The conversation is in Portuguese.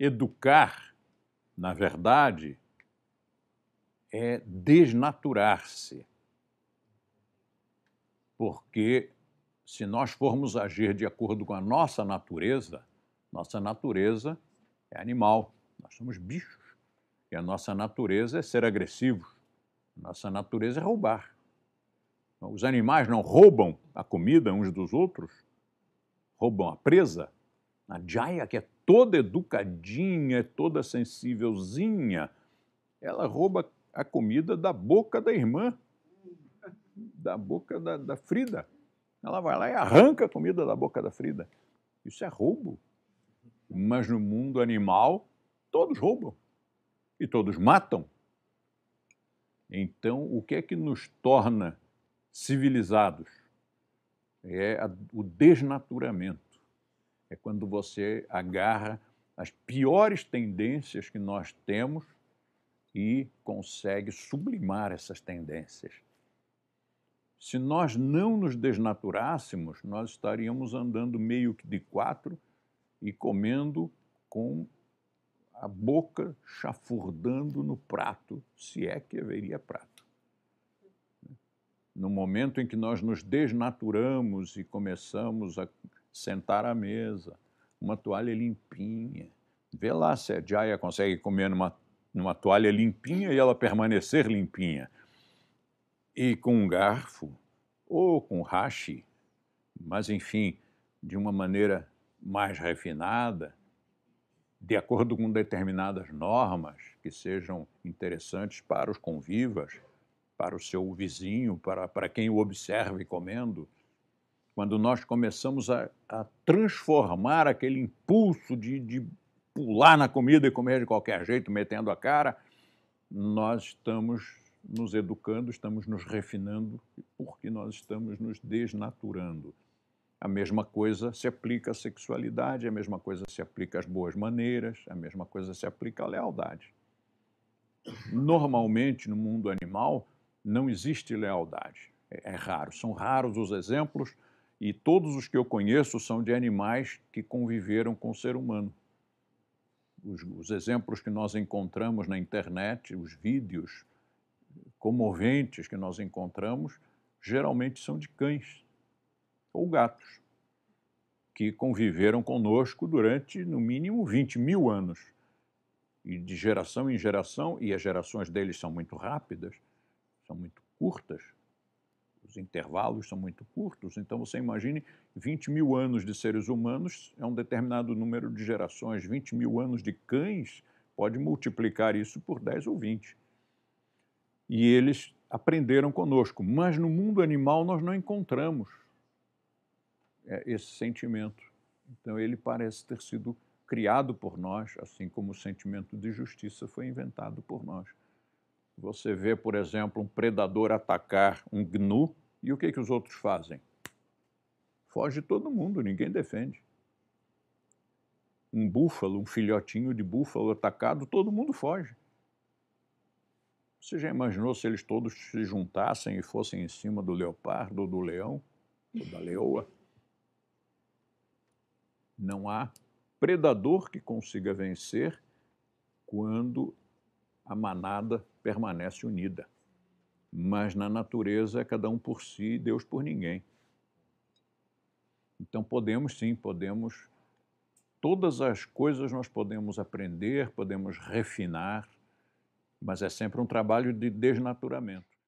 Educar, na verdade, é desnaturar-se. Porque se nós formos agir de acordo com a nossa natureza, nossa natureza é animal, nós somos bichos. E a nossa natureza é ser agressivos, a nossa natureza é roubar. Então, os animais não roubam a comida uns dos outros, roubam a presa. A jaya, que é toda educadinha, é toda sensívelzinha, ela rouba a comida da boca da irmã, da boca da, da Frida. Ela vai lá e arranca a comida da boca da Frida. Isso é roubo. Mas no mundo animal, todos roubam e todos matam. Então, o que é que nos torna civilizados? É o desnaturamento. É quando você agarra as piores tendências que nós temos e consegue sublimar essas tendências. Se nós não nos desnaturássemos, nós estaríamos andando meio que de quatro e comendo com a boca chafurdando no prato, se é que haveria prato. No momento em que nós nos desnaturamos e começamos a sentar à mesa, uma toalha limpinha. Vê lá se a Jaya consegue comer numa, numa toalha limpinha e ela permanecer limpinha. E com um garfo ou com hashi, mas enfim, de uma maneira mais refinada, de acordo com determinadas normas que sejam interessantes para os convivas, para o seu vizinho, para, para quem o observe comendo quando nós começamos a, a transformar aquele impulso de, de pular na comida e comer de qualquer jeito, metendo a cara, nós estamos nos educando, estamos nos refinando, porque nós estamos nos desnaturando. A mesma coisa se aplica à sexualidade, a mesma coisa se aplica às boas maneiras, a mesma coisa se aplica à lealdade. Normalmente, no mundo animal, não existe lealdade. É, é raro, são raros os exemplos e todos os que eu conheço são de animais que conviveram com o ser humano. Os, os exemplos que nós encontramos na internet, os vídeos comoventes que nós encontramos, geralmente são de cães ou gatos, que conviveram conosco durante, no mínimo, 20 mil anos. E de geração em geração, e as gerações deles são muito rápidas, são muito curtas, os intervalos são muito curtos, então você imagine 20 mil anos de seres humanos, é um determinado número de gerações, 20 mil anos de cães, pode multiplicar isso por 10 ou 20. E eles aprenderam conosco, mas no mundo animal nós não encontramos é, esse sentimento. Então ele parece ter sido criado por nós, assim como o sentimento de justiça foi inventado por nós. Você vê, por exemplo, um predador atacar um gnu e o que, que os outros fazem? Foge todo mundo, ninguém defende. Um búfalo, um filhotinho de búfalo atacado, todo mundo foge. Você já imaginou se eles todos se juntassem e fossem em cima do leopardo, ou do leão, ou da leoa? Não há predador que consiga vencer quando a manada permanece unida. Mas na natureza é cada um por si, Deus por ninguém. Então podemos sim, podemos todas as coisas nós podemos aprender, podemos refinar, mas é sempre um trabalho de desnaturamento.